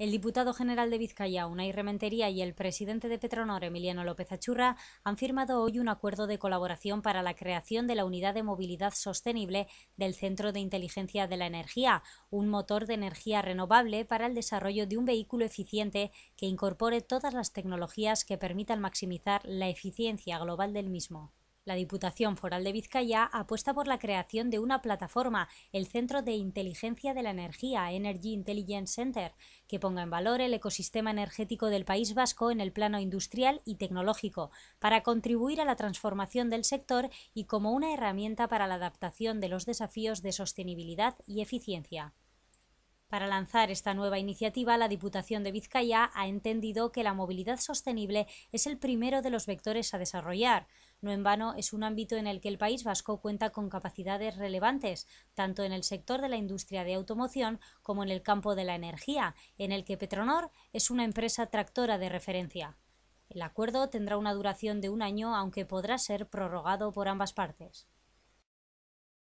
El diputado general de Vizcaya, Unai Rementería, y el presidente de Petronor, Emiliano López Achurra, han firmado hoy un acuerdo de colaboración para la creación de la Unidad de Movilidad Sostenible del Centro de Inteligencia de la Energía, un motor de energía renovable para el desarrollo de un vehículo eficiente que incorpore todas las tecnologías que permitan maximizar la eficiencia global del mismo. La Diputación Foral de Vizcaya apuesta por la creación de una plataforma, el Centro de Inteligencia de la Energía, Energy Intelligence Center, que ponga en valor el ecosistema energético del País Vasco en el plano industrial y tecnológico, para contribuir a la transformación del sector y como una herramienta para la adaptación de los desafíos de sostenibilidad y eficiencia. Para lanzar esta nueva iniciativa, la Diputación de Vizcaya ha entendido que la movilidad sostenible es el primero de los vectores a desarrollar. No en vano es un ámbito en el que el País Vasco cuenta con capacidades relevantes, tanto en el sector de la industria de automoción como en el campo de la energía, en el que Petronor es una empresa tractora de referencia. El acuerdo tendrá una duración de un año, aunque podrá ser prorrogado por ambas partes.